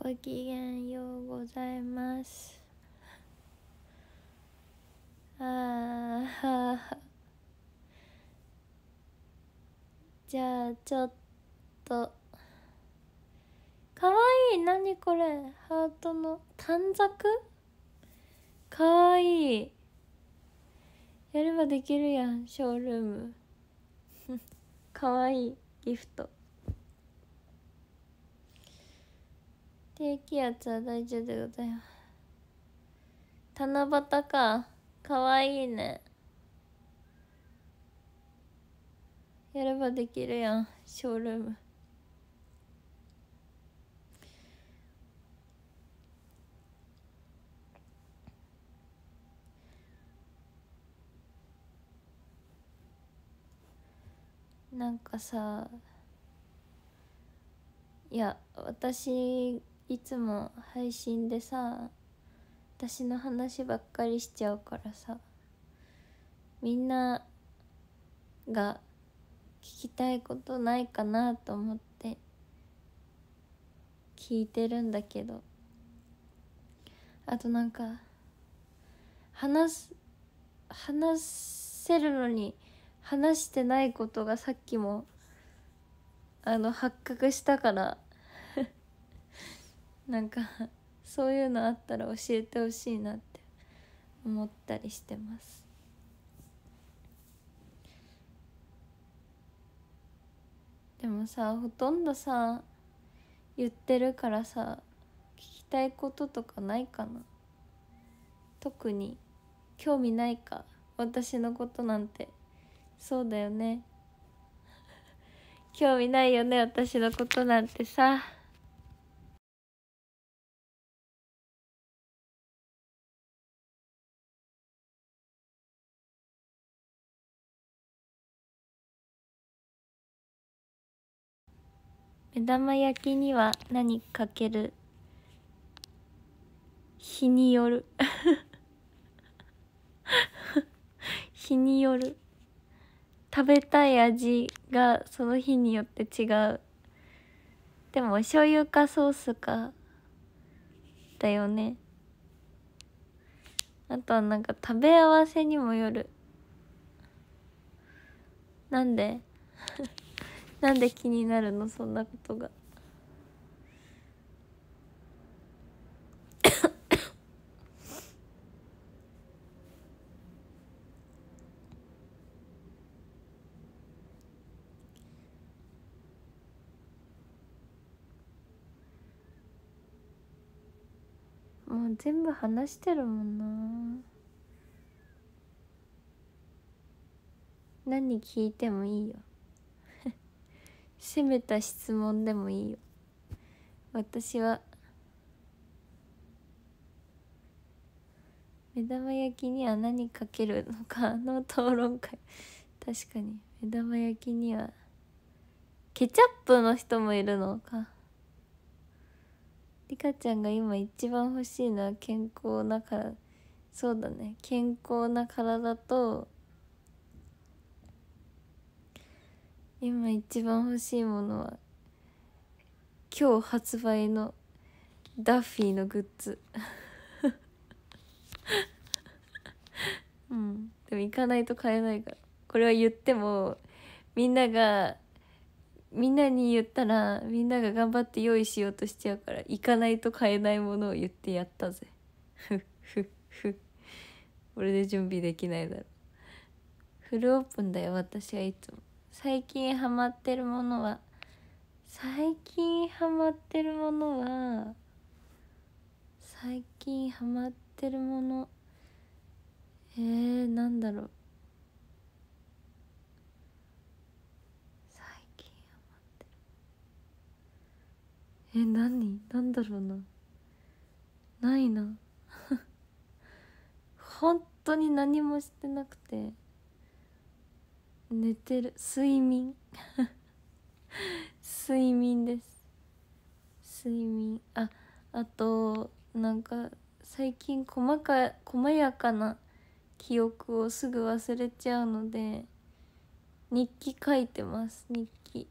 ごきげんようございますああ じゃあちょっとかわいい何これハートの短冊かわいいやればできるやんショールーム かわいいギフト低気圧は大丈夫でございます七夕かかわいいねやればできるやんショールームなんかさいや私いつも配信でさ私の話ばっかりしちゃうからさみんなが聞きたいことないかなと思って聞いてるんだけどあとなんか話す話せるのに話してないことがさっきもあの発覚したからなんかそういうのあったら教えてほしいなって思ったりしてますでもさほとんどさ言ってるからさ聞きたいこととかないかな特に興味ないか私のことなんてそうだよね 興味ないよね私のことなんてさ目玉焼きには何かける日による 日による食べたい味がその日によって違うでもお醤油かソースかだよねあとはなんか食べ合わせにもよるなんでなんで気になるのそんなことがもう全部話してるもんな何聞いてもいいよ攻めた質問でもいいよ私は目玉焼きには何かけるのかの討論会確かに目玉焼きにはケチャップの人もいるのかリカちゃんが今一番欲しいのは健康なからそうだね健康な体と今一番欲しいものは今日発売のダッフィーのグッズ うんでも行かないと買えないからこれは言ってもみんながみんなに言ったらみんなが頑張って用意しようとしちゃうから行かないと買えないものを言ってやったぜふっふっふこれで準備できないだろフルオープンだよ私はいつも最近ハマってるものは最近ハマってるものは最近ハマってるものえー、なんだろう最近ハマってるえ何なんだろうなないな 本当に何もしてなくて。寝てる睡眠 睡眠です睡眠ああとなんか最近細か細やかな記憶をすぐ忘れちゃうので日記書いてます日記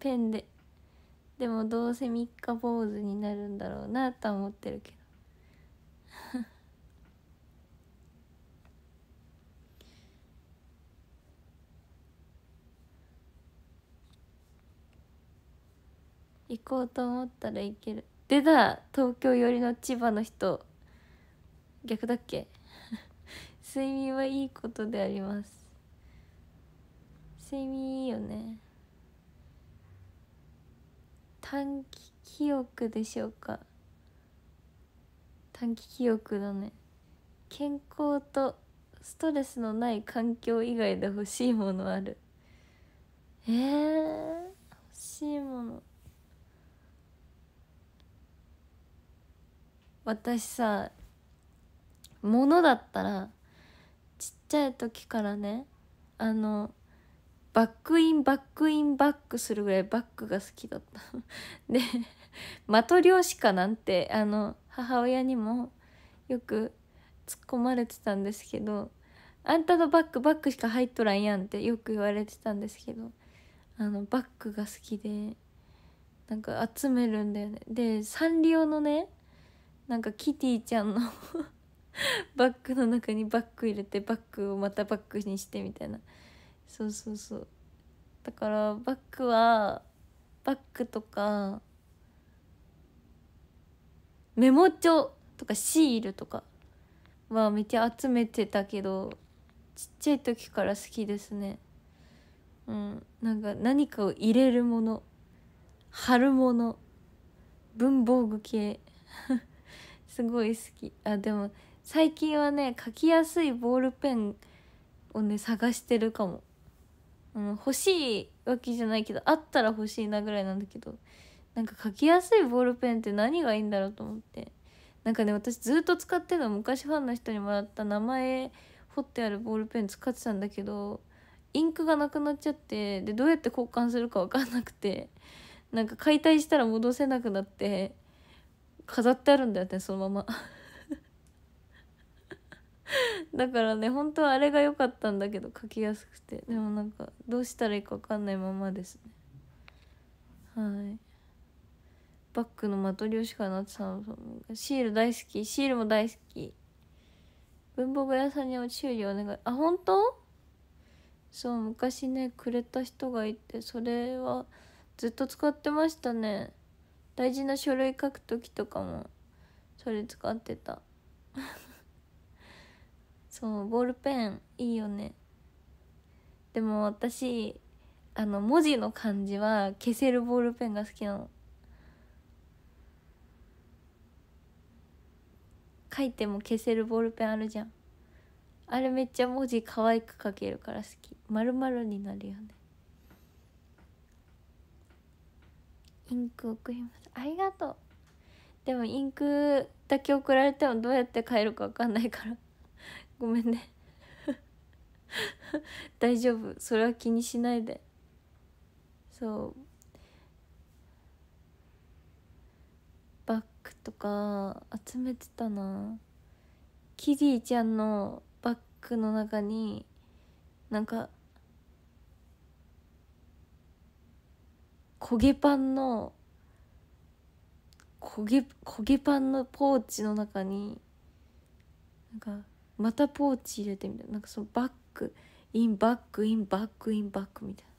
ペンででもどうせ三日坊主になるんだろうなとは思ってるけど行こうと思ったら行ける出た東京寄りの千葉の人逆だっけ 睡眠はいいことであります睡眠いいよね短期記憶でしょうか短期記憶だね健康とストレスのない環境以外で欲しいものあるえー、欲しいもの私さものだったらちっちゃい時からねあのバックインバックインバックするぐらいバックが好きだったで的漁師かなんてあの母親にもよく突っ込まれてたんですけど「あんたのバックバックしか入っとらんやん」ってよく言われてたんですけどあのバックが好きでなんか集めるんだよねでサンリオのねなんかキティちゃんの バッグの中にバッグ入れてバッグをまたバッグにしてみたいなそうそうそうだからバッグはバッグとかメモ帳とかシールとかはめっちゃ集めてたけどちっちゃい時から好きですねうんなんか何かを入れるもの貼るもの文房具系すごい好きあでも最近はね書きやすいボールペンをね探してるかも、うん、欲しいわけじゃないけどあったら欲しいなぐらいなんだけどなんか書きやすいボールペンって何がいいんだろうと思ってなんかね私ずっと使ってるの昔ファンの人にもらった名前彫ってあるボールペン使ってたんだけどインクがなくなっちゃってでどうやって交換するか分かんなくてなんか解体したら戻せなくなって飾ってあるんだよねそのまま だからね本当はあれが良かったんだけど書きやすくてでもなんかどうしたらいいか分かんないままですねはいバッグのマトリョしシカなってたのシール大好きシールも大好き文房具屋さんにお修理お願いあ本当そう昔ねくれた人がいてそれはずっと使ってましたね大事な書類書く時とかもそれ使ってた そうボールペンいいよねでも私あの文字の漢字は消せるボールペンが好きなの書いても消せるボールペンあるじゃんあれめっちゃ文字可愛く書けるから好き丸々になるよねインク送りますありがとうでもインクだけ送られてもどうやって変えるか分かんないから ごめんね 大丈夫それは気にしないでそうバッグとか集めてたなキディちゃんのバッグの中になんか焦げパンの焦げ焦げパンのポーチの中になんかまたポーチ入れてみたいななんかそのバックインバックインバックインバックみたいな。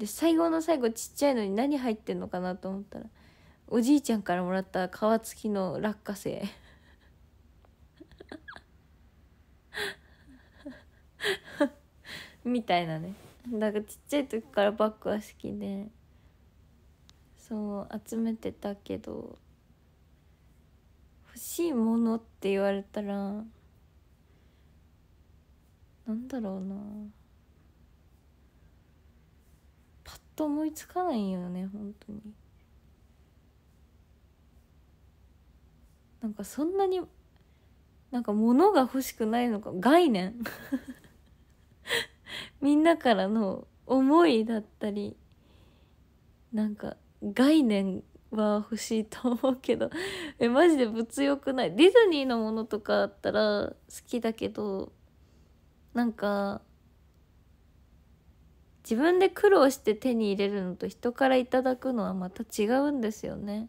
で最後の最後ちっちゃいのに何入ってんのかなと思ったらおじいちゃんからもらった皮付きの落花生。みたいなねだからちっちゃい時からバッグは好きでそう集めてたけど欲しいものって言われたらなんだろうなパッと思いつかないよね本当になんかそんなになんか物が欲しくないのか概念 みんなからの思いだったりなんか概念は欲しいと思うけど えマジで物欲ないディズニーのものとかあったら好きだけどなんか自分で苦労して手に入れるのと人からいただくのはまた違うんですよね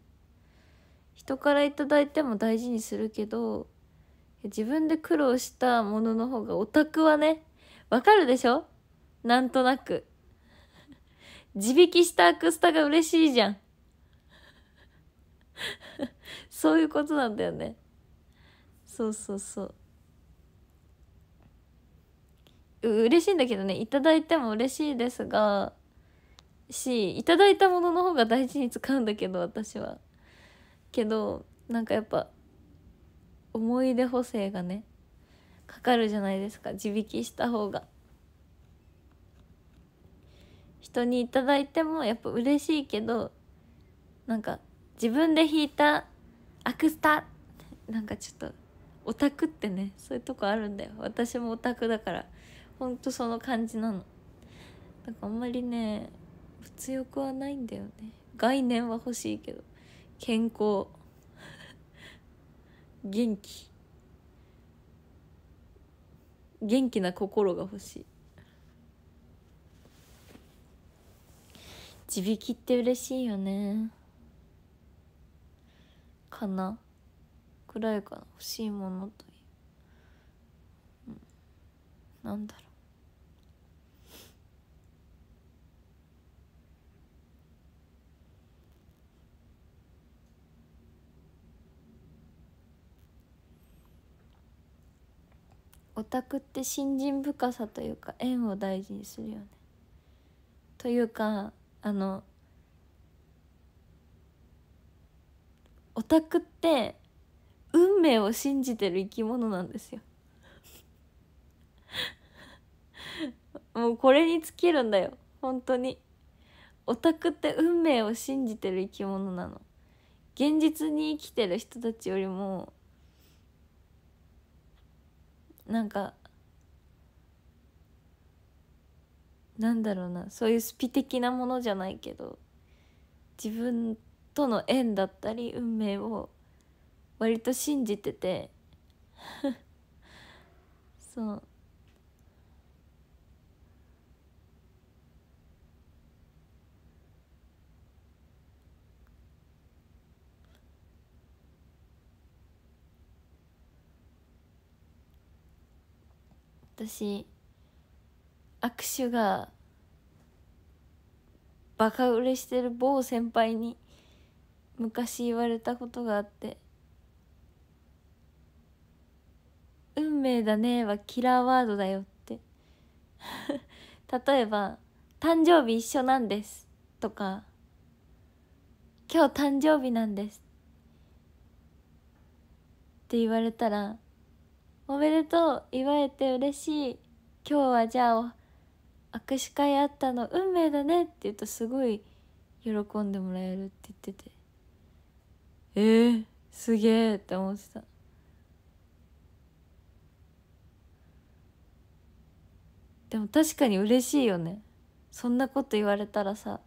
人からいただいても大事にするけど自分で苦労したものの方がオタクはねわかるでしょなんとなく。自引きしたアクスタが嬉しいじゃん。そういうことなんだよね。そうそうそう。う嬉しいんだけどね、いただいても嬉しいですが、し、いただいたものの方が大事に使うんだけど、私は。けど、なんかやっぱ、思い出補正がね、かかるじゃないですか地引きした方が人に頂いてもやっぱ嬉しいけどなんか自分で引いたアクスタなんかちょっとオタクってねそういうとこあるんだよ私もオタクだからほんとその感じなのなんかあんまりね物欲はないんだよね概念は欲しいけど健康元気元気な心が欲しい自引きって嬉しいよねかなくらいかな欲しいものという、うん、なんだろうオタクって信心深さというか縁を大事にするよね。というかあのオタクって運命を信じてる生き物なんですよ もうこれに尽きるんだよ本当にオタクって運命を信じてる生き物なの現実に生きてる人たちよりもなんかなんだろうなそういうスピ的なものじゃないけど自分との縁だったり運命を割と信じてて そう私握手がバカ売れしてる某先輩に昔言われたことがあって「運命だね」はキラーワードだよって 例えば「誕生日一緒なんです」とか「今日誕生日なんです」って言われたら「おめでとう祝えて嬉しい今日はじゃあ握手会あったの運命だね」って言うとすごい喜んでもらえるって言っててえー、すげえって思ってた。でも確かに嬉しいよねそんなこと言われたらさ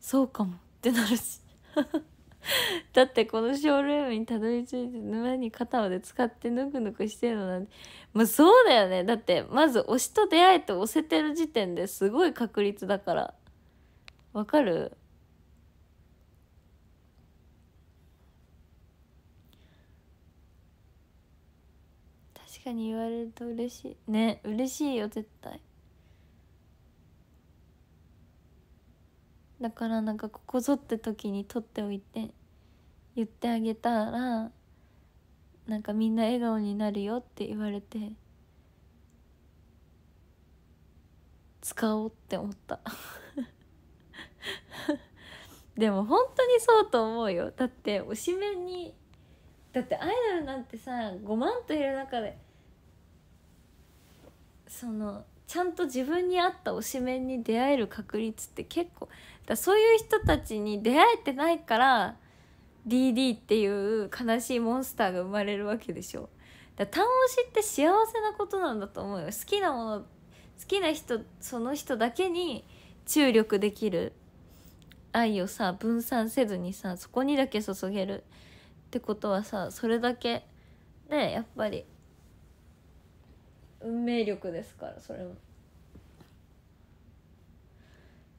そうかもってなるし だってこのショールームにたどり着いて沼に肩まで使ってぬくぬくしてるのなんてまあそうだよねだってまず推しと出会えて押せてる時点ですごい確率だからわかる確かに言われると嬉しいね嬉しいよ絶対だからなんかここぞって時に取っておいて言ってあげたらなんかみんな笑顔になるよって言われて使おうって思った でも本当にそうと思うよだって推しメンにだってアイドルなんてさ5万といる中でそのちゃんと自分に合った推しメンに出会える確率って結構だそういう人たちに出会えてないから DD っていう悲しいモンスターが生まれるわけでしょだ単押しって幸せなことなんだと思うよ好きなもの好きな人その人だけに注力できる愛をさ分散せずにさそこにだけ注げるってことはさそれだけねやっぱり運命力ですからそれも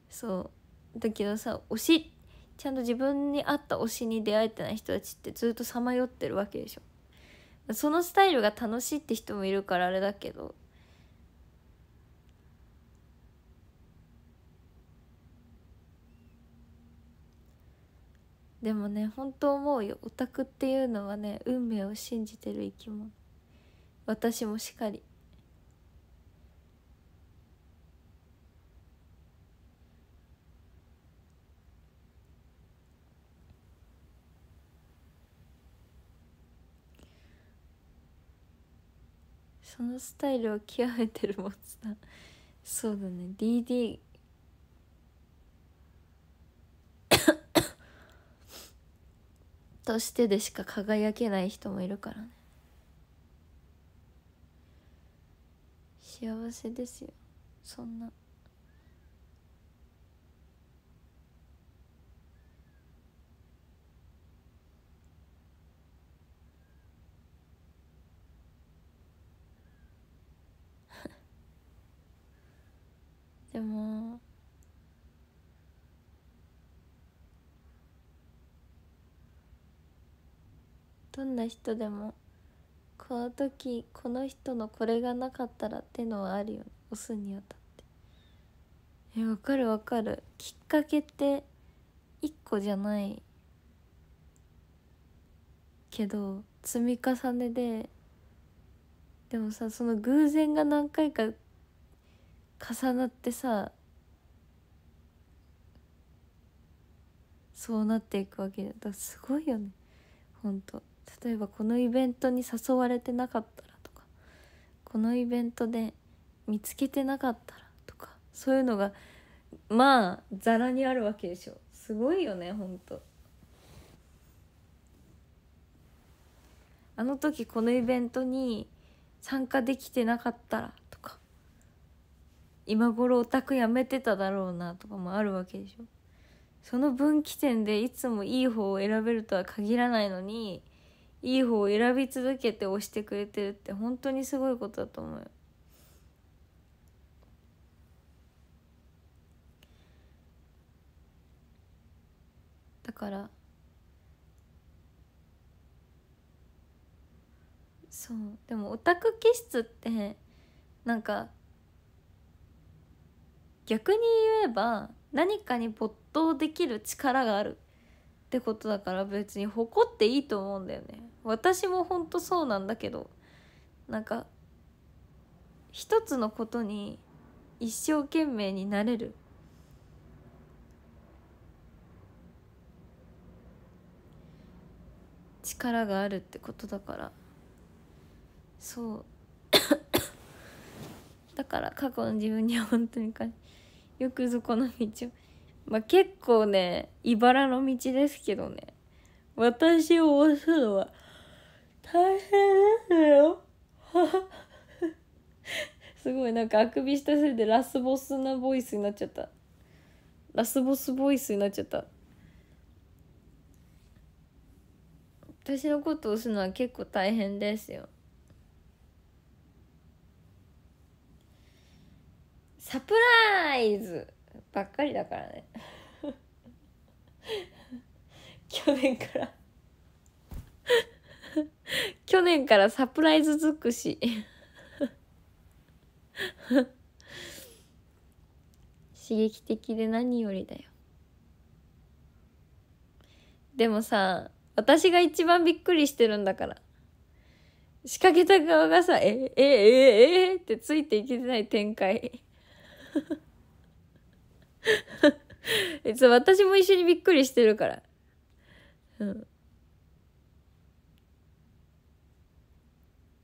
そうだけどさ推しちゃんと自分に合った推しに出会えてない人たちってずっとさまよってるわけでしょそのスタイルが楽しいって人もいるからあれだけどでもね本当思うよオタクっていうのはね運命を信じてる生き物私もしかりそのスタイルを極めてるもんさそうだね DD としてでしか輝けない人もいるからね幸せですよそんな。でもどんな人でもこの時この人のこれがなかったらってのはあるよね押すにあたってえわかるわかるきっかけって一個じゃないけど積み重ねででもさその偶然が何回か重なってさそうなっていくわけだからすごいよねほんと例えばこのイベントに誘われてなかったらとかこのイベントで見つけてなかったらとかそういうのがまあざらにあるわけでしょすごいよねほんと。あの時このイベントに参加できてなかったら今頃オタクやめてただろうなとかもあるわけでしょその分岐点でいつもいい方を選べるとは限らないのにいい方を選び続けて押してくれてるって本当にすごいことだと思うだからそうでもオタク気質ってなんか逆に言えば何かに没頭できる力があるってことだから別に誇っていいと思うんだよね私もほんとそうなんだけどなんか一つのことに一生懸命になれる力があるってことだからそうだから過去の自分には本当に感謝よくぞこの道を。まあ、結構ね、茨の道ですけどね。私を押すのは大変ですよ。すごいなんかあくびしたせいでラスボスなボイスになっちゃった。ラスボスボイスになっちゃった。私のことを押すのは結構大変ですよ。サプライズばっかりだからね 去年から 去年からサプライズ尽くし 刺激的で何よりだよでもさ私が一番びっくりしてるんだから仕掛けた側がさ「ええええええってついていけてない展開 そう私も一緒にびっくりしてるから。うん。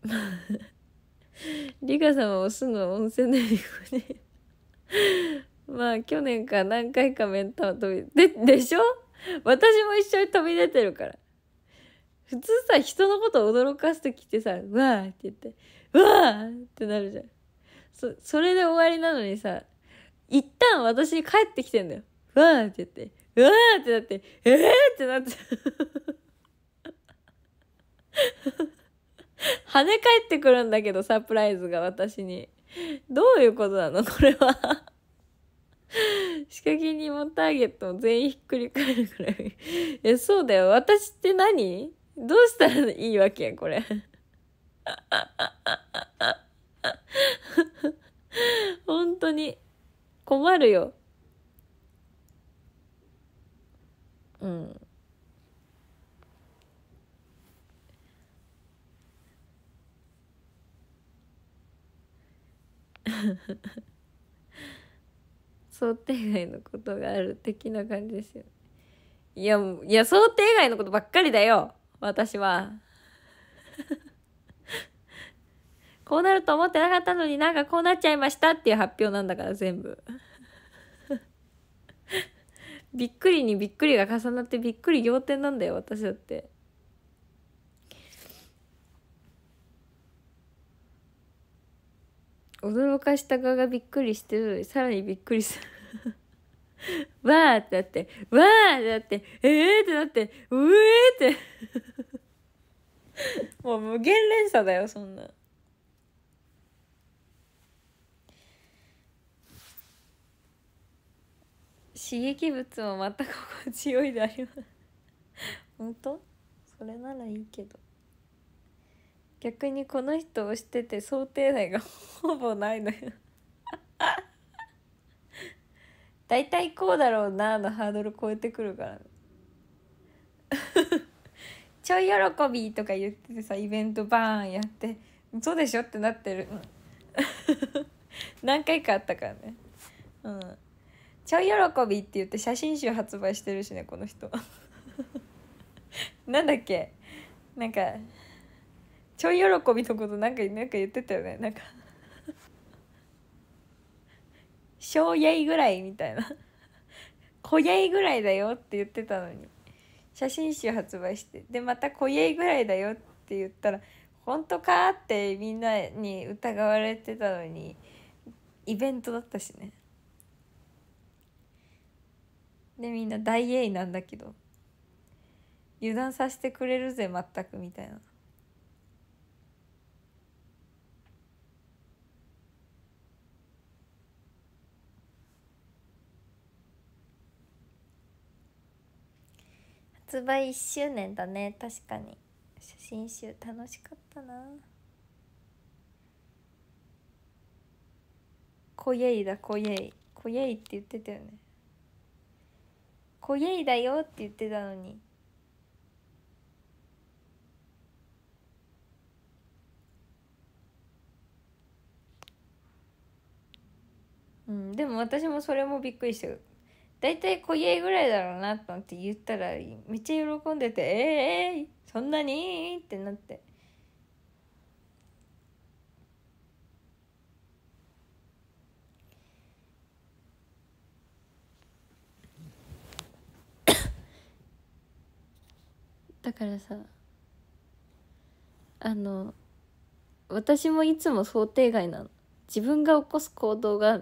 リカ様おすの温泉のりこね。まあ去年か何回か目ん飛びででしょ私も一緒に飛び出てるから普通さ人のこと驚かす時ってさ「わって言って「わってなるじゃんそそれで終わりなのにさ一旦私に帰ってきてんだよわーって言ってうわーってなってえーってなって 跳ね返ってくるんだけどサプライズが私にどういうことなのこれは仕掛け人もターゲットも全員ひっくり返るくらいえそうだよ私って何どうしたらいいわけこれ 本当に困るよ。うん。想定外のことがある的な感じですよ、ね、いやいや想定外のことばっかりだよ私は。こうなると思ってなかったのになんかこうなっちゃいましたっていう発表なんだから全部 びっくりにびっくりが重なってびっくり仰天なんだよ私だって驚かした側がびっくりしてるのにさらにびっくりする わーってなってわーってなってえーってなってうえーって もう無限連鎖だよそんな。刺激物も全く心地よいであります本当それならいいけど逆にこの人をしてて想定内がほぼないのよ大体こうだろうなのハードル超えてくるからちょい喜びとか言っててさイベントバーンやってそうでしょってなってる何回かあったからねうんちょい喜びって言って写真集発売してるしねこの人 なんだっけなんかちょい喜びのことなんかなんか言ってたよねなんか「小やいぐらい」みたいな「小やいぐらいだよ」って言ってたのに写真集発売してでまた「小やいぐらいだよ」って言ったら「本当か?」ってみんなに疑われてたのにイベントだったしね。でみんな大英なんだけど油断させてくれるぜ全くみたいな。発売1周年だね確かに写真集楽しかったな「こえいだこえい」「こえい」って言ってたよね「こげいだよ」って言ってたのに。うん、でも私もそれもびっくりした大体小家ぐらいだろうなと思って言ったらめっちゃ喜んでて「ええー、そんなに?」ってなってだからさあの私もいつも想定外なの自分が起こす行動が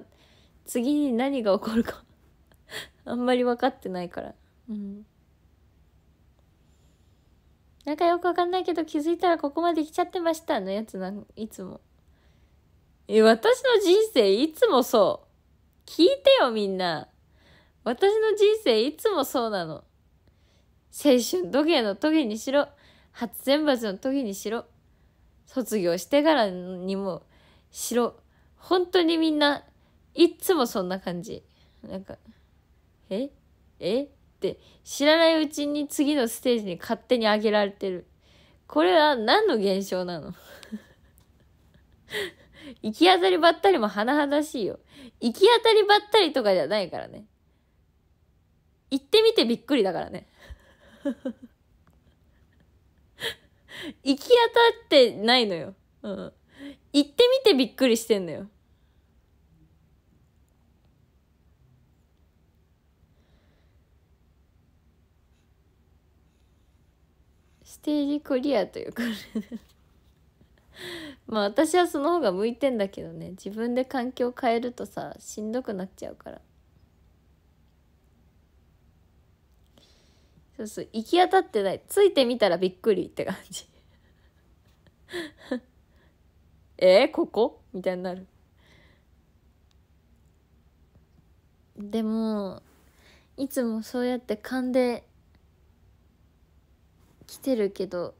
次に何が起こるか あんまり分かってないからうんなんかよくわかんないけど気づいたらここまで来ちゃってましたのやつないつもえ私の人生いつもそう聞いてよみんな私の人生いつもそうなの青春トゲの時にしろ初選抜の時にしろ卒業してからにもしろ本当にみんないっつもそんな感じなんかええって知らないうちに次のステージに勝手に上げられてるこれは何の現象なの 行き当たりばったりも甚だしいよ行き当たりばったりとかじゃないからね行ってみてびっくりだからね 行き当たってないのよ。うん。行ってみてびっくりしてんのよ。ステージクリアというか まあ私はその方が向いてんだけどね自分で環境変えるとさしんどくなっちゃうから。そうそう、行き当たってない。ついてみたらびっくりって感じ。えー、ここみたいになる。でも、いつもそうやって勘で来てるけど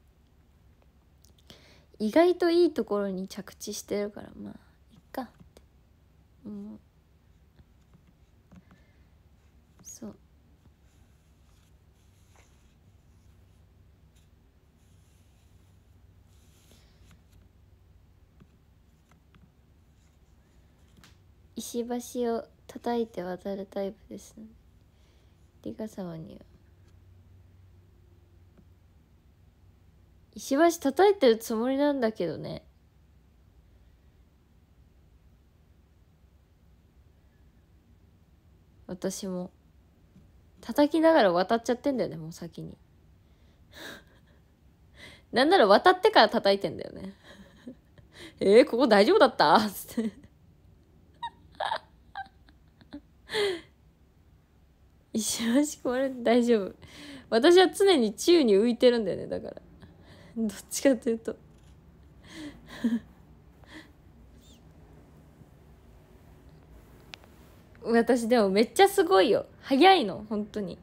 意外といいところに着地してるからまあいっかって思う。石橋を叩いて渡るタイプですリカ様には石橋叩いてるつもりなんだけどね私も叩きながら渡っちゃってんだよねもう先に なんなら渡ってから叩いてんだよね えー、ここ大丈夫だったっ つって石橋壊れて大丈夫私は常に宙に浮いてるんだよねだからどっちかというと 私でもめっちゃすごいよ早いの本当に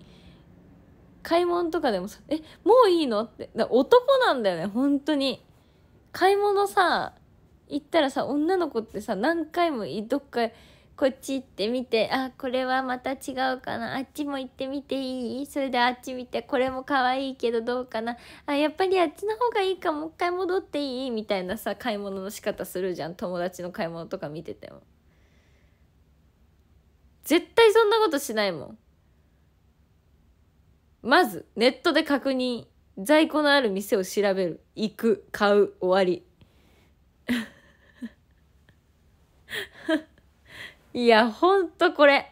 買い物とかでもさ「えもういいの?」って男なんだよね本当に買い物さ行ったらさ女の子ってさ何回もどっかこっち行ってみてあこれはまた違うかなあっちも行ってみていいそれであっち見てこれも可愛いけどどうかなあやっぱりあっちの方がいいかもう一回戻っていいみたいなさ買い物の仕方するじゃん友達の買い物とか見てても絶対そんなことしないもんまずネットで確認在庫のある店を調べる行く買う終わりいや、ほんとこれ。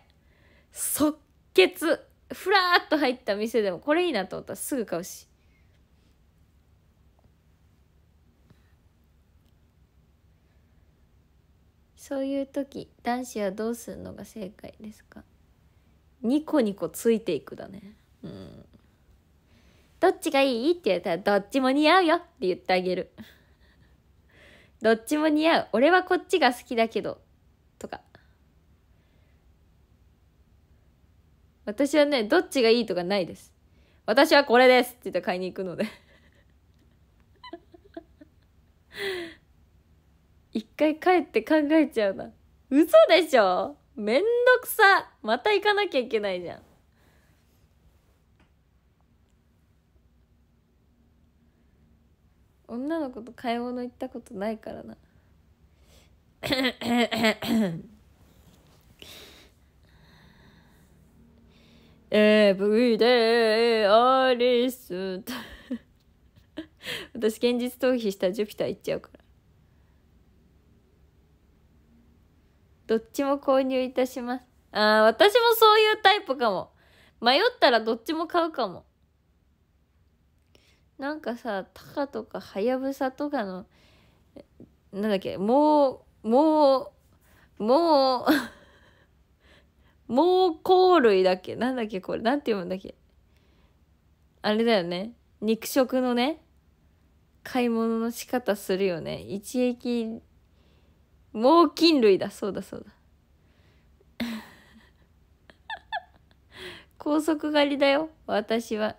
即決。ふらーっと入った店でも、これいいなと思ったらすぐ買うし。そういう時、男子はどうするのが正解ですかニコニコついていくだね。うん。どっちがいいって言ったら、どっちも似合うよって言ってあげる。どっちも似合う。俺はこっちが好きだけど。とか。私はね、どっちがいいとかないです。私はこれですって言って買いに行くので 一回帰って考えちゃうな。嘘でしょめんどくさまた行かなきゃいけないじゃん。女の子と買い物行ったことないからな。エブリデイアリス私現実逃避したらジュピター行っちゃうからどっちも購入いたしますああ私もそういうタイプかも迷ったらどっちも買うかもなんかさタカとかハヤブサとかのなんだっけもうもうもう猛攻類だっけなんだっけこれ。なんて読むんだっけあれだよね。肉食のね、買い物の仕方するよね。一撃、猛禽類だ。そうだそうだ。高速狩りだよ。私は。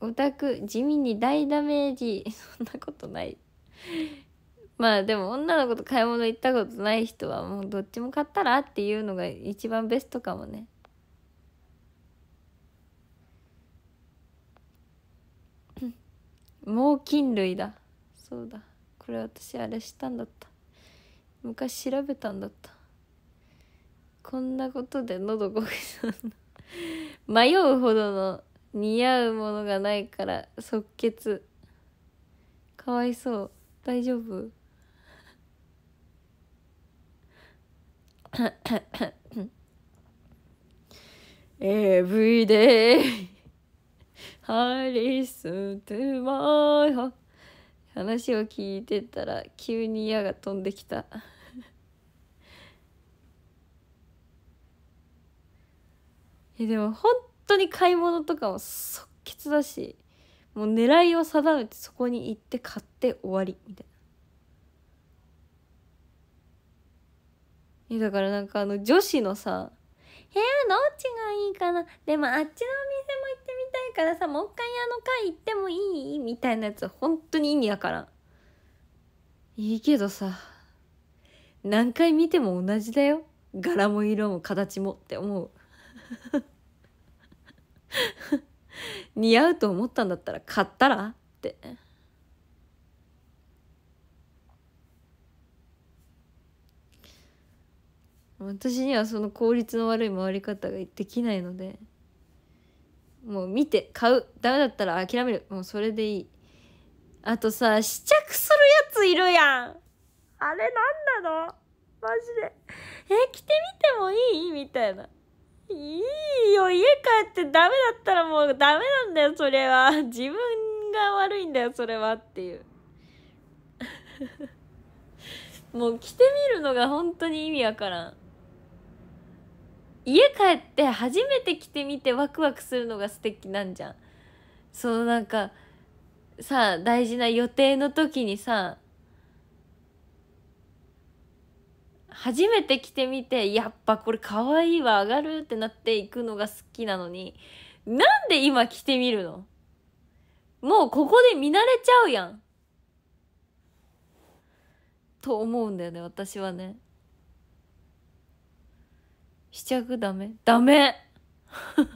オタク、地味に大ダメージ。そんなことない。まあでも女の子と買い物行ったことない人はもうどっちも買ったらっていうのが一番ベストかもね。猛 禽類だそうだこれ私あれしたんだった昔調べたんだったこんなことで喉ごくたん 迷うほどの似合うものがないから即決かわいそう大丈夫エブリデイハリス I マ i 話を聞いてたら急に矢が飛んできた。えでも本当に買い物とかも即決だしもう狙いを定めてそこに行って買って終わりみたいえだからなんかあの女子のさ部屋どっちがいいかなでもあっちのお店も行ってみたいからさもう一回あの会行ってもいいみたいなやつ本当に意味わからんいいけどさ何回見ても同じだよ柄も色も形もって思う似合うと思ったんだったら買ったらって。私にはその効率の悪い回り方ができないのでもう見て買うダメだったら諦めるもうそれでいいあとさ試着するやついるやんあれなんなのマジでえ着てみてもいいみたいないいよ家帰ってダメだったらもうダメなんだよそれは自分が悪いんだよそれはっていう もう着てみるのが本当に意味わからん家帰って初めて着てみてワクワクするのが素敵なんじゃんそのなんかさ大事な予定の時にさ初めて着てみてやっぱこれ可愛いわ上がるってなっていくのが好きなのになんで今着てみるのもうここで見慣れちゃうやんと思うんだよね私はね。試着ダメダメ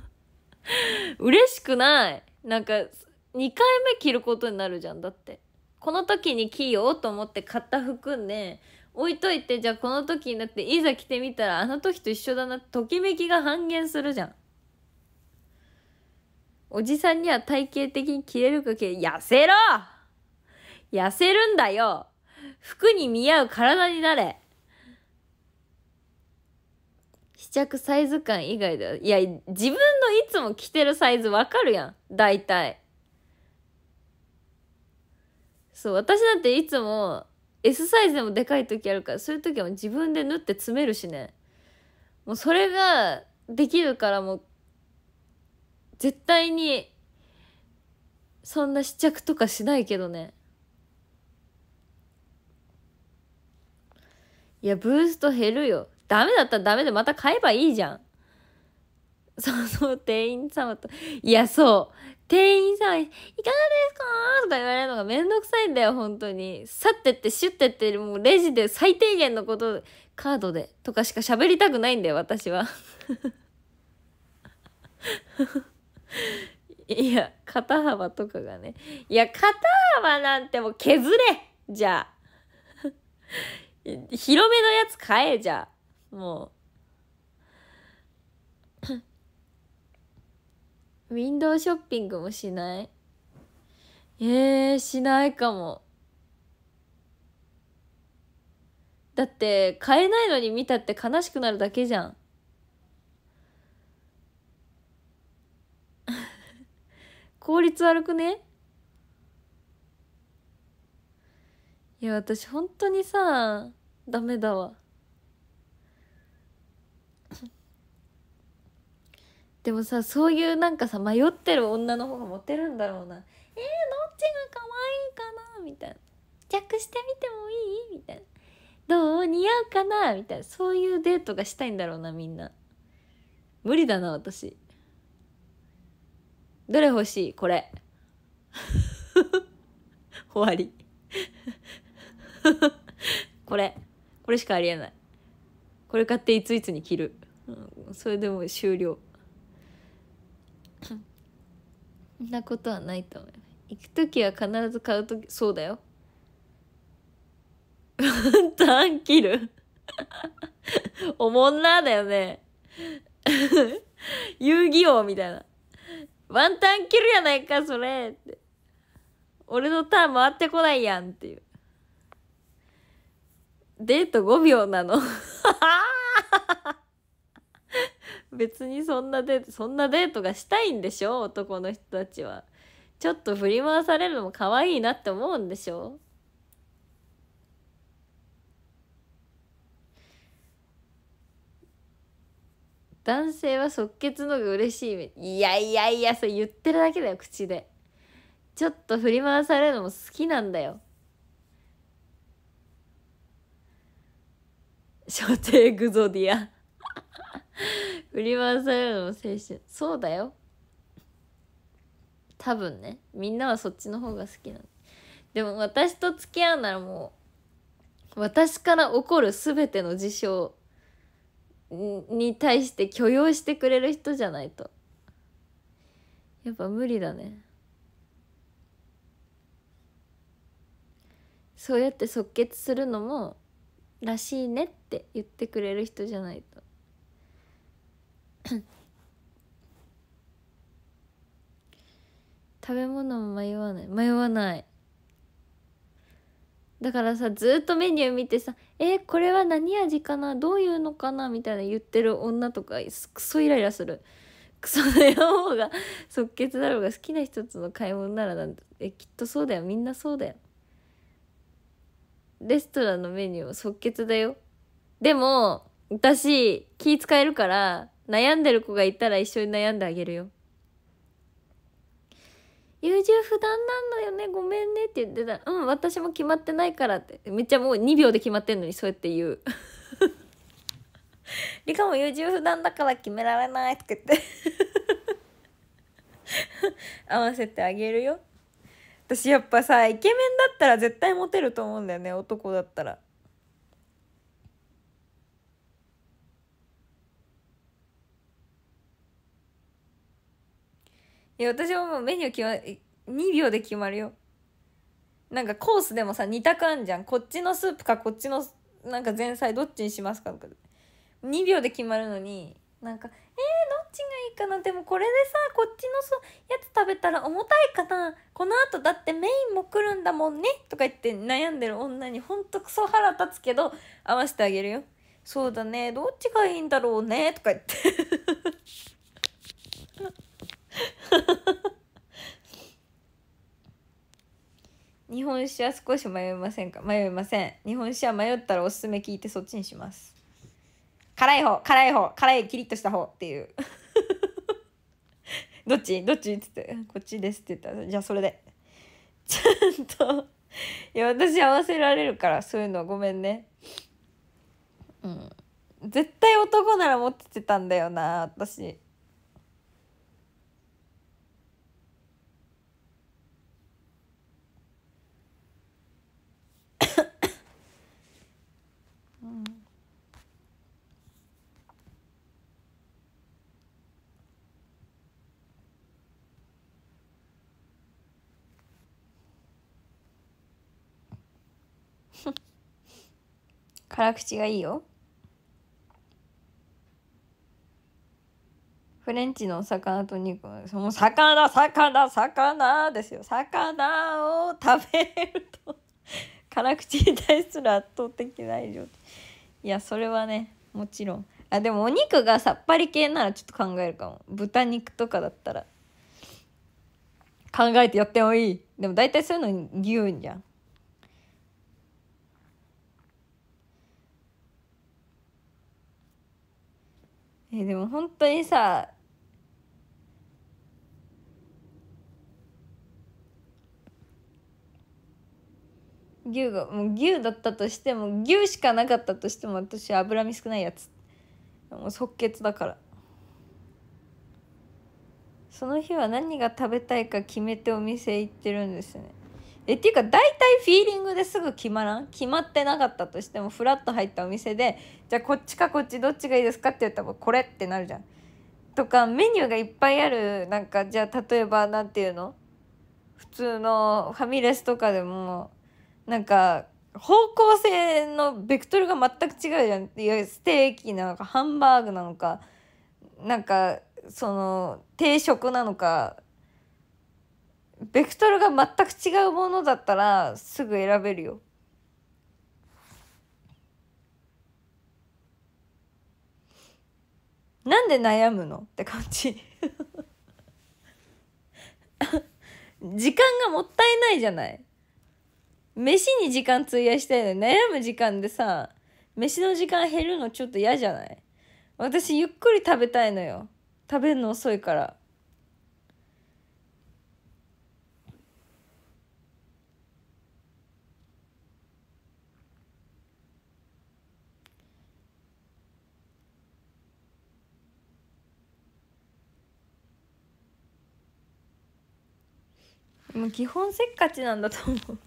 嬉しくないなんか、2回目着ることになるじゃん、だって。この時に着ようと思って買った服ね、置いといて、じゃあこの時になっていざ着てみたら、あの時と一緒だなときめきが半減するじゃん。おじさんには体型的に着れるかけ、痩せろ痩せるんだよ服に見合う体になれ着サイズ感以外だいや自分のいつも着てるサイズわかるやん大体そう私だっていつも S サイズでもでかい時あるからそういう時は自分で縫って詰めるしねもうそれができるからもう絶対にそんな試着とかしないけどねいやブースト減るよダメだったらダメでまた買えばいいじゃん。そうそう、店員様と。いや、そう。店員さん、いかがですかとか言われるのがめんどくさいんだよ、本当に。去ってって、シュってって、もうレジで最低限のこと、カードで、とかしか喋りたくないんだよ、私は。いや、肩幅とかがね。いや、肩幅なんてもう削れじゃあ。広めのやつ買え、じゃあ。もうウィンドウショッピングもしないえー、しないかも。だって、買えないのに見たって悲しくなるだけじゃん。効率悪くねいや、私本当にさ、ダメだわ。でもさそういうなんかさ迷ってる女の方がモテるんだろうなえー、どっちが可愛いかなみたいな着してみてもいいみたいなどう似合うかなみたいなそういうデートがしたいんだろうなみんな無理だな私どれ欲しいこれ 終わり これこれしかありえないこれ買っていついつに着る、うん、それでも終了んなことはないと思う行く時は必ず買う時そうだよタン切るおもんなだよね遊戯王みたいなワンタン切るやないかそれって俺のターン回ってこないやんっていうデート5秒なの別にそんなデートそんなデートがしたいんでしょ男の人たちはちょっと振り回されるのも可愛いなって思うんでしょ男性は即決のが嬉しいいやいやいやそれ言ってるだけだよ口でちょっと振り回されるのも好きなんだよ所定グゾディア振 り回されるのも青春そうだよ多分ねみんなはそっちの方が好きなのでも私と付き合うならもう私から起こる全ての事象に対して許容してくれる人じゃないとやっぱ無理だねそうやって即決するのもらしいねって言ってくれる人じゃないと 食べ物も迷わない迷わないだからさずっとメニュー見てさ「えー、これは何味かなどういうのかな?」みたいな言ってる女とかクソイライラするクソの方が即決だろうが好きな人つの買い物ならなんてえきっとそうだよみんなそうだよレストランのメニューは即決だよでも私気使えるから悩んでる子がいたら一緒に悩んであげるよ。優柔不断なんだよねごめんねって言ってたうん私も決まってないから」ってめっちゃもう2秒で決まってんのにそうやって言う。リカも優柔不断だから決められないって言って 合わせてあげるよ私やっぱさイケメンだったら絶対モテると思うんだよね男だったらいや私はもうメニュー決ま2秒で決まるよなんかコースでもさ2択あんじゃんこっちのスープかこっちのなんか前菜どっちにしますかとか2秒で決まるのになんかえー、どっちがいいかなでもこれでさこっちのそやつ食べたら重たいかなこのあとだってメインも来るんだもんねとか言って悩んでる女にほんとクソ腹立つけど合わせてあげるよそうだねどっちがいいんだろうねとか言って 日本酒は少し迷いませんか迷いません日本酒は迷ったらおすすめ聞いてそっちにします辛い方辛い方辛いキリッとした方っていう どっちどっちっつってこっちですって言ったらじゃあそれでちゃんといや私合わせられるからそういうのごめんねうん絶対男なら持っててたんだよな私辛口がいいよフレンチのお魚と肉その魚魚魚ですよ魚を食べると辛口に対する圧倒的な愛情いやそれはねもちろんあでもお肉がさっぱり系ならちょっと考えるかも豚肉とかだったら考えてやってもいいでも大体そういうの牛じゃんえでも本当にさ牛がもう牛だったとしても牛しかなかったとしても私脂身少ないやつもう即決だからその日は何が食べたいか決めてお店行ってるんですねえっていうか大体フィーリングですぐ決まらん決まってなかったとしてもフラッと入ったお店でじゃあこっちかこっちどっちがいいですかって言ったらこれってなるじゃん。とかメニューがいっぱいあるなんかじゃあ例えば何て言うの普通のファミレスとかでもなんか方向性のベクトルが全く違うじゃんいやステーキなのかハンバーグなのかなんかその定食なのかベクトルが全く違うものだったらすぐ選べるよ。なんで悩むのって感じ 時間がもったいないじゃない飯に時間費やしたいのに悩む時間でさ飯の時間減るのちょっと嫌じゃない私ゆっくり食べたいのよ食べるの遅いからもう基本せっかちなんだと思う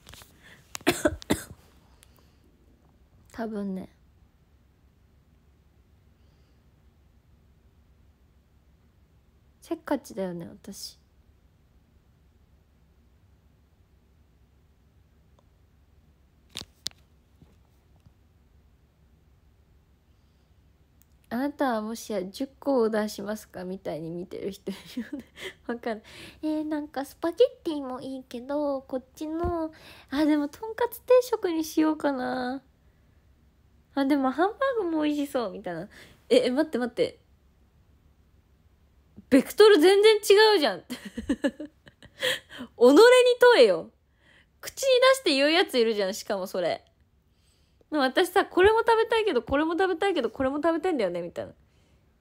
多分ねせっかちだよね私あなたはもしや10個を出しますかみたいに見てる人いるよね わかるえー、なんかスパゲッティもいいけどこっちのあでもとんかつ定食にしようかなあでもハンバーグも美味しそうみたいなえ待って待ってベクトル全然違うじゃん 己に問えよ口に出して言うやついるじゃんしかもそれ私さ、これも食べたいけど、これも食べたいけど、これも食べたいんだよね、みたいな。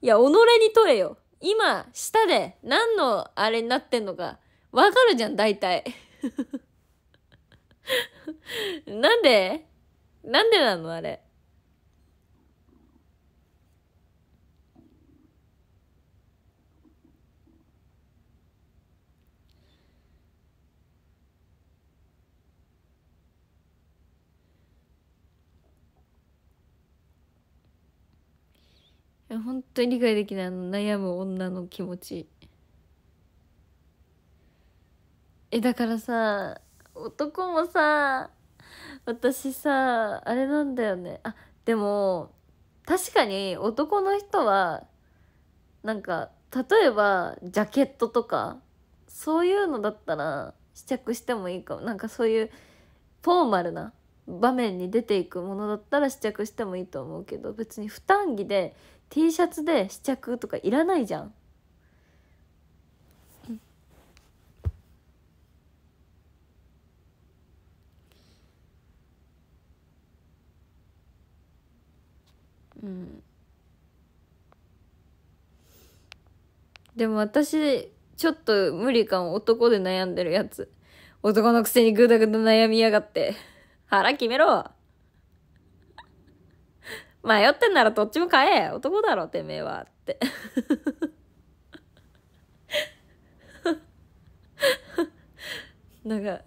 いや、己に問えよ。今、舌で何のあれになってんのか、わかるじゃん、大体。なんでなんでなのあれ。本当に理解できない悩む女の気持ちえだからさ男もさ私さあれなんだよねあでも確かに男の人はなんか例えばジャケットとかそういうのだったら試着してもいいかもなんかそういうフォーマルな場面に出ていくものだったら試着してもいいと思うけど別に負担着で T シャツで試着とかいらないじゃんうんでも私ちょっと無理かも男で悩んでるやつ男のくせにグダグダ悩みやがって腹決めろ迷ってんならどっちも買え男だろ、てめえは。って。なんか、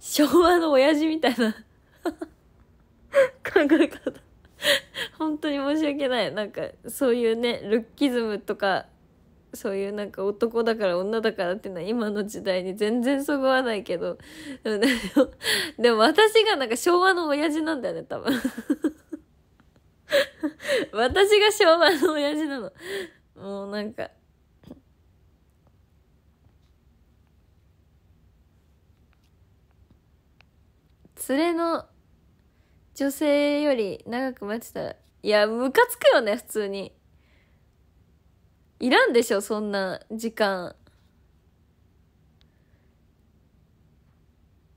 昭和の親父みたいな考え方本当に申し訳ない。なんか、そういうね、ルッキズムとか、そういうなんか男だから女だからっていうのは今の時代に全然そぐわないけど、でも、でも私がなんか昭和の親父なんだよね、多分私が昭和の親父なの。もうなんか。連れの女性より長く待ってたら、いや、ムカつくよね、普通に。いらんでしょ、そんな時間。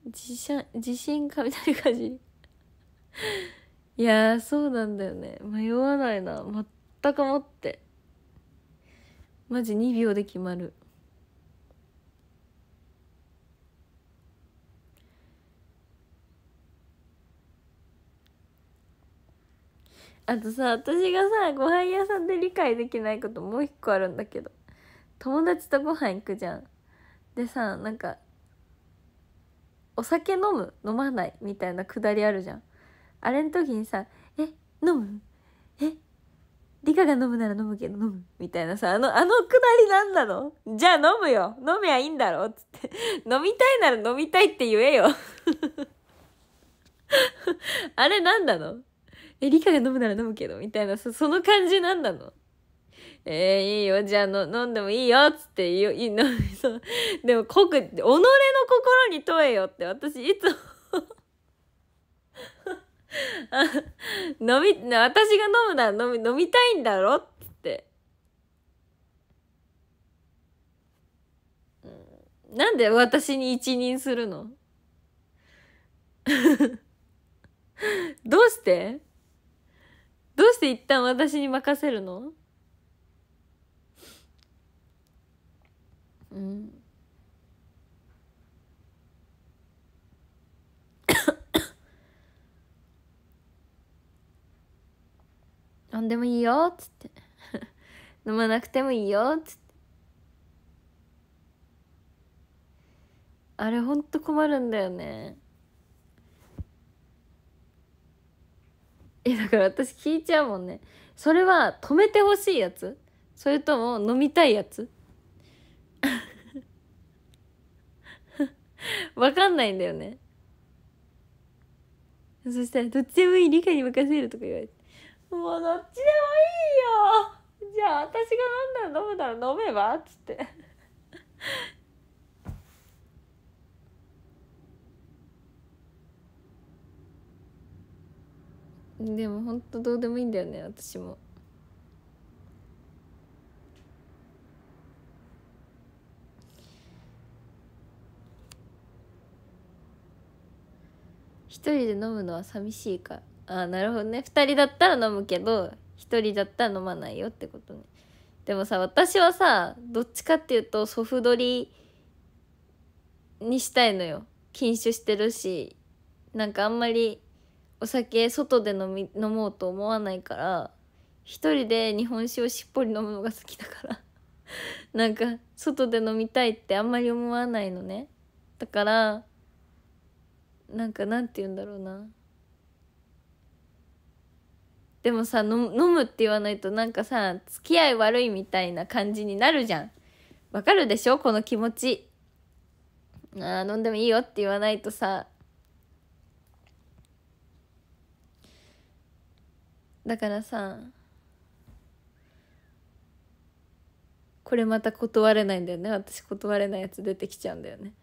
自信、自信雷かじり。いやそうなんだよね迷わないな全くもってマジ2秒で決まるあとさ私がさご飯屋さんで理解できないこともう一個あるんだけど友達とご飯行くじゃんでさなんかお酒飲む飲まないみたいなくだりあるじゃんあれの時にさ「え飲むえ理科が飲むなら飲むけど飲む」みたいなさあのあのくだりなんなのじゃあ飲むよ飲めばいいんだろっつって飲みたいなら飲みたいって言えよ あれなんなのえ理科が飲むなら飲むけどみたいなそその感じなんなのえー、いいよ、じゃあの、飲んでもいいよ、っつって言う、いいの、そう。でも、こく、己の心に問えよって、私いつも 飲み、私が飲むなら飲み、飲みたいんだろっつって。なんで私に一任するの どうしてどうして一旦私に任せるのうん。飲んでもいいよっつって 飲まなくてもいいよっつってあれほんと困るんだよねえだから私聞いちゃうもんねそれは止めてほしいやつそれとも飲みたいやつ わかんないんだよねそしたらどっちでもいい理科に任せるとか言われてもうどっちでもいいよじゃあ私が飲んだら飲むなら飲めばっつってでもほんとどうでもいいんだよね私も。一人で飲むのは寂しいから。ああなるほどね2人だったら飲むけど1人だったら飲まないよってことねでもさ私はさどっちかっていうとソフドリにしたいのよ禁酒してるしなんかあんまりお酒外で飲み飲もうと思わないから1人で日本酒をしっぽり飲むのが好きだから なんか外で飲みたいってあんまり思わないのねだからなんかなんて言うんだろうなでもさ飲むって言わないとなんかさ付き合い悪いみたいな感じになるじゃんわかるでしょこの気持ちあ飲んでもいいよって言わないとさだからさこれまた断れないんだよね私断れないやつ出てきちゃうんだよね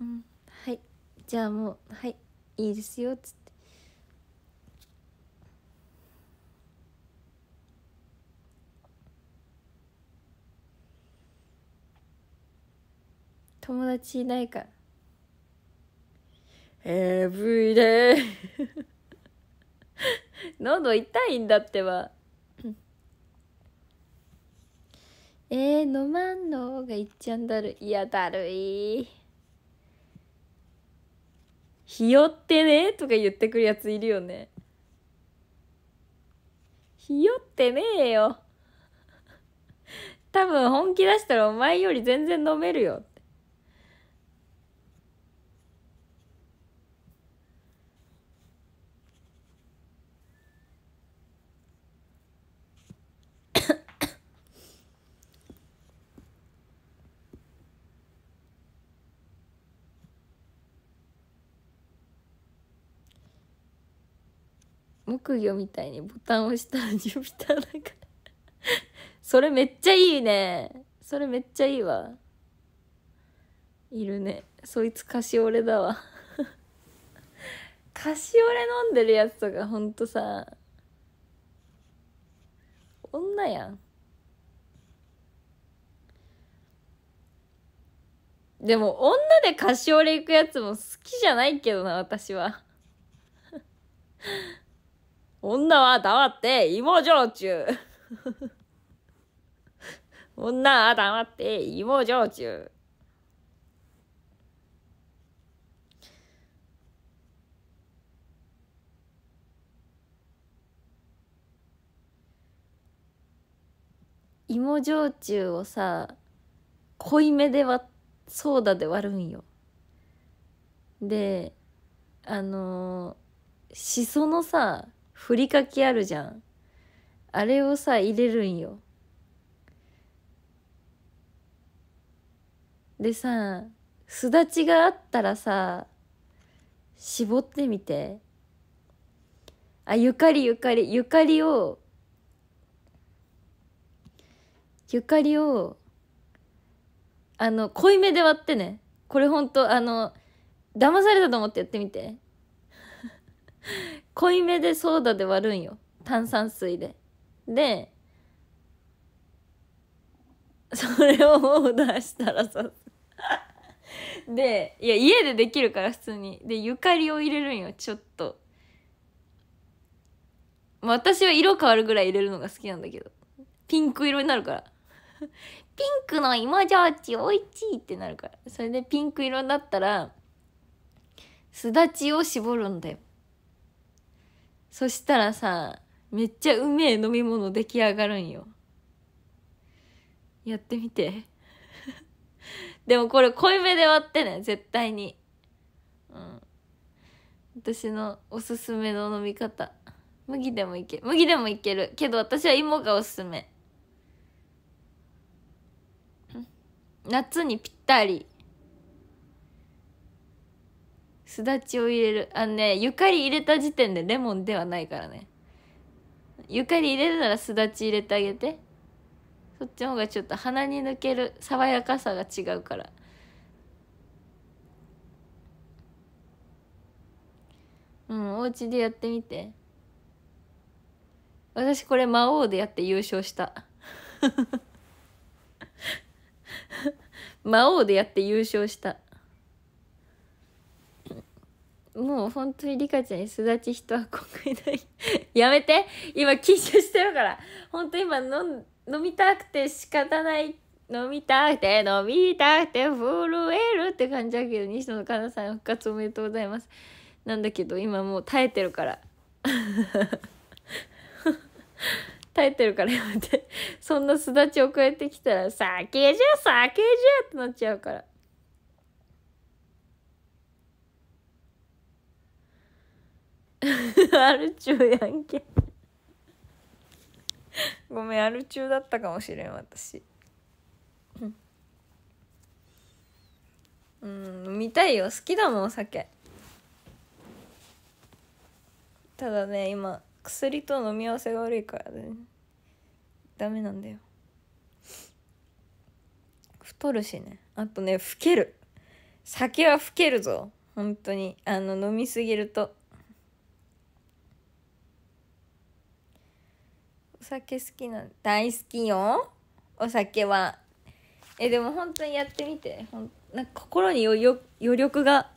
うんはいじゃあもうはいいいですよっつって友達いないから e v e r y 喉痛いんだってばえー、飲まんのがいっちゃんだるいやだるいひよってねとか言ってくるやついるよねひよってねえよ多分本気出したらお前より全然飲めるよ木魚みたいにボタンを押したらジュピターだから それめっちゃいいねそれめっちゃいいわいるねそいつカシオレだわカシオレ飲んでるやつとかほんとさ女やんでも女でカシオレ行くやつも好きじゃないけどな私は女は黙って芋焼酎 女は黙って芋焼酎芋焼酎をさ濃いめで割ソーダで割るんよであのー、しそのさふりかけあるじゃんあれをさ入れるんよでさすだちがあったらさ絞ってみてあゆかりゆかりゆかりをゆかりをあの濃いめで割ってねこれほんとあの騙されたと思ってやってみて。濃いめでソーダで割るんよ炭酸水ででそれをオーダーしたらさでいや家でできるから普通にでゆかりを入れるんよちょっと私は色変わるぐらい入れるのが好きなんだけどピンク色になるから ピンクの芋ーチおいちいってなるからそれでピンク色になったらすだちを絞るんだよそしたらさめっちゃうめえ飲み物出来上がるんよやってみて でもこれ濃いめで割ってね絶対にうん私のおすすめの飲み方麦でもいけ麦でもいけるけど私は芋がおすすめ夏にぴったりすだちを入れるあのねゆかり入れた時点でレモンではないからねゆかり入れるならすだち入れてあげてそっちの方がちょっと鼻に抜ける爽やかさが違うからうんお家でやってみて私これ魔王でやって優勝した 魔王でやって優勝したもう本当にリカちゃんにすだち一箱ぐらい やめて今緊張してるから本当今飲飲みたくて仕方ない飲みたくて飲みたくて震えるって感じだけど西野のかなさん復活おめでとうございますなんだけど今もう耐えてるから 耐えてるからやめてそんなすだちを超えてきたら「酒じゃ酒じゃ」ってなっちゃうから アル中やんけごめんアル中だったかもしれん私うん飲みたいよ好きだもんお酒ただね今薬と飲み合わせが悪いからねダメなんだよ太るしねあとね老ける酒は老けるぞ本当にあの飲みすぎるとお酒好きな大好きよお酒はえでも本当にやってみてほんなんか心に余力が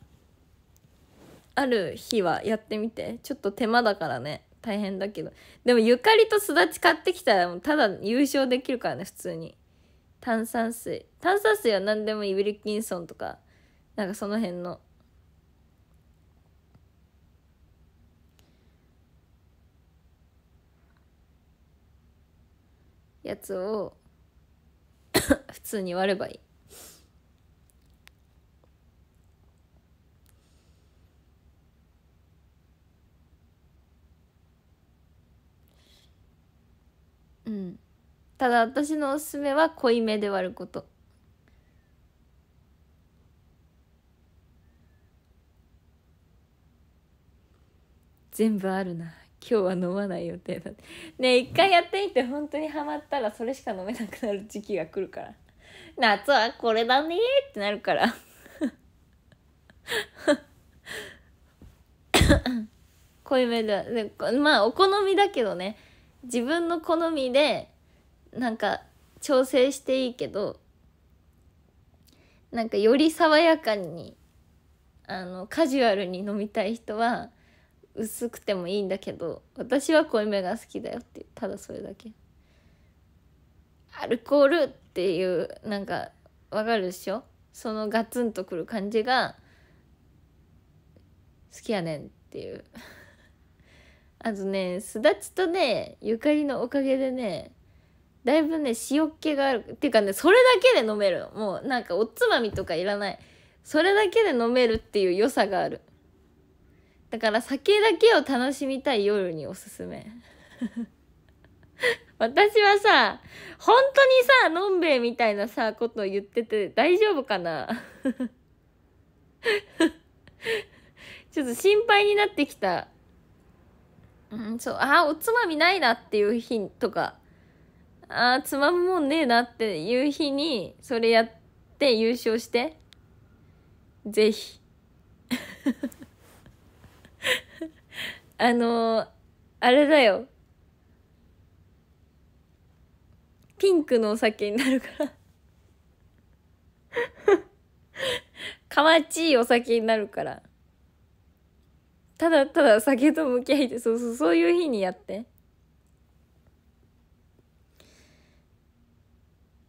ある日はやってみてちょっと手間だからね大変だけどでもゆかりとすだち買ってきたらもうただ優勝できるからね普通に炭酸水炭酸水は何でもイブリキンソンとかなんかその辺のやつを 普通に割ればいい。うん、ただ私のおすすめは濃いめで割ること全部あるな今日は飲まない予定だね一回やってみて本当にハマったらそれしか飲めなくなる時期が来るから夏はこれだねってなるから濃いめだまあお好みだけどね自分の好みでなんか調整していいけどなんかより爽やかにあのカジュアルに飲みたい人は薄くてもいいんだけど私は濃いめが好きだよってただそれだけアルコールっていうなんかわかるでしょそのガツンとくる感じが好きやねんっていう あとねすだちとねゆかりのおかげでねだいぶね塩っ気があるっていうかねそれだけで飲めるもうなんかおつまみとかいらないそれだけで飲めるっていう良さがあるだから酒だけを楽しみたい夜におすすめ 私はさ本当にさのんべえみたいなさことを言ってて大丈夫かな ちょっと心配になってきたうんそうあおつまみないなっていう日とかあつまむもんねえなっていう日にそれやって優勝してぜひ あのー、あれだよ。ピンクのお酒になるからかわちいお酒になるから。ただただ酒と向き合いで、そうそう、そういう日にやって。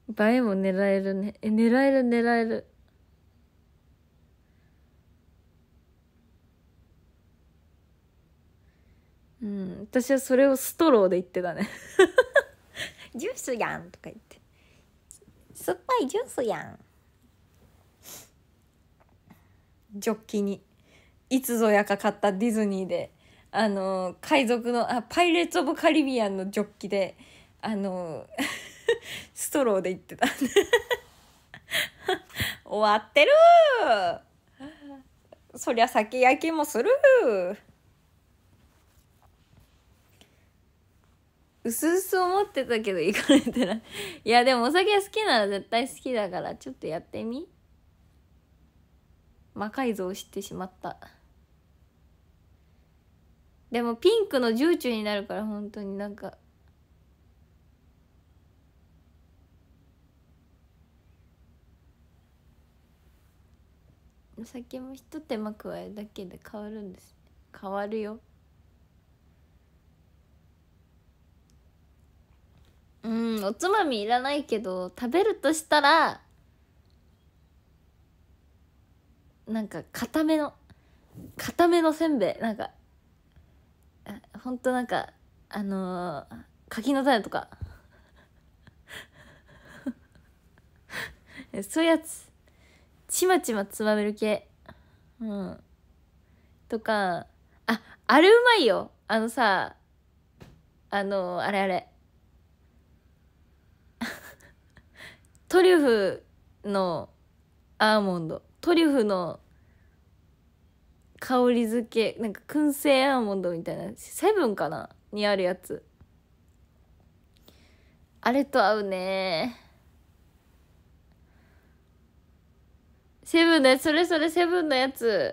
映えも狙えるね。え、狙える狙える。うん、私はそれをストローで言ってたねジュースやんとか言って酸っぱいジュースやんジョッキにいつぞやか買ったディズニーであの海賊のあパイレーツ・オブ・カリビアンのジョッキであの ストローで言ってた 終わってるそりゃ先焼きもする薄々思ってたけど行かれてない いやでもお酒好きなら絶対好きだからちょっとやってみ魔改造してしまったでもピンクの重中になるから本当になんかお酒もひと手間加えるだけで変わるんです変わるようんおつまみいらないけど食べるとしたらなんか固めの固めのせんべいなんかほんとなんかあのー、柿の種とか そういうやつちまちまつまめる系うんとかああれうまいよあのさあのー、あれあれトリュフのアーモンドトリュフの香り付けなんか燻製アーモンドみたいなセブンかなにあるやつあれと合うねセブンのやつそれそれセブンのやつ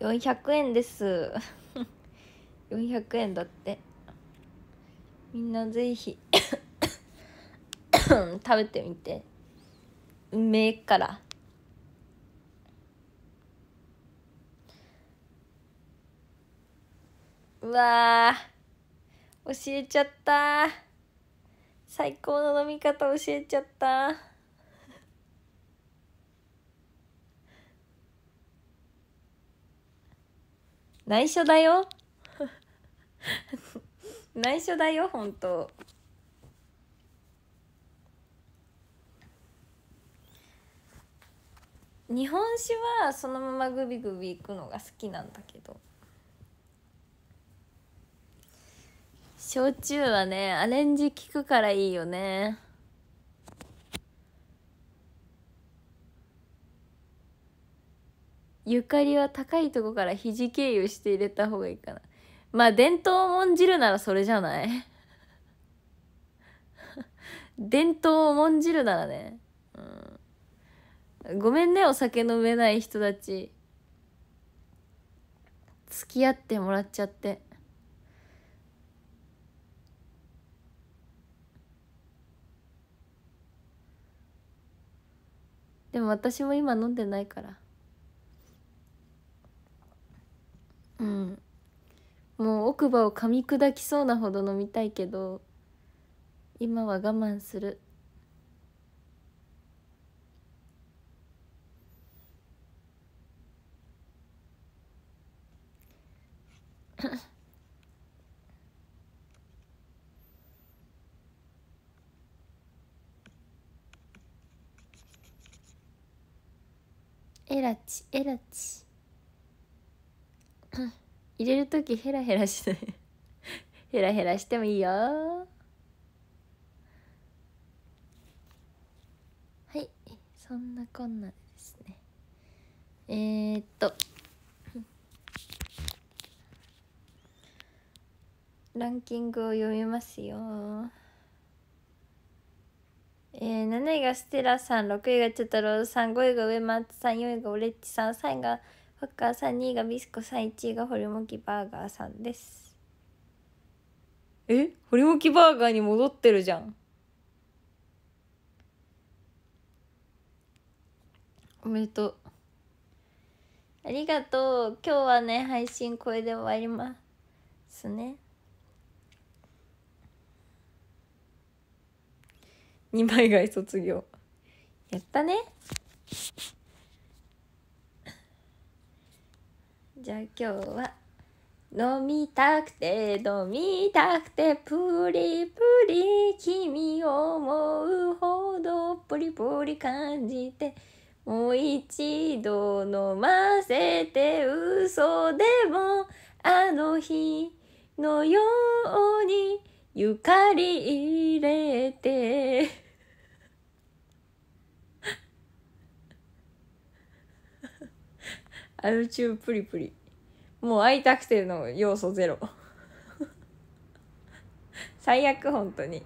400円です400 円だってみんなぜひ 食べてみてうめえからうわ教えちゃった最高の飲み方教えちゃった内緒だよ 内緒だよ本当日本酒はそのままグビグビいくのが好きなんだけど焼酎はねアレンジ効くからいいよねゆかりは高いとこから肘経由して入れた方がいいかなまあ伝統を重んじるならそれじゃない 伝統を重んじるならね、うん、ごめんねお酒飲めない人たち付き合ってもらっちゃってでも私も今飲んでないから。うんもう奥歯を噛み砕きそうなほど飲みたいけど今は我慢するえらちえらち入れる時ヘラヘラしない ヘラヘラしてもいいよはいそんなこんなですねえー、っとランキングを読みますよえー、7位がステラさん6位がチョタロウさん5位が上松さん4位がオレッチさん3位が「ファッカーさん2位がビスコさん1位がホルモキバーガーさんですえホルモキバーガーに戻ってるじゃんおめでとうありがとう今日はね配信これで終わりますね2枚買い卒業やったねじゃあ今日は飲みたくて飲みたくてプリプリ君を思うほどプリプリ感じてもう一度飲ませて嘘でもあの日のようにゆかり入れて アルチュープリプリもう会いたくての要素ゼロ最悪本当に。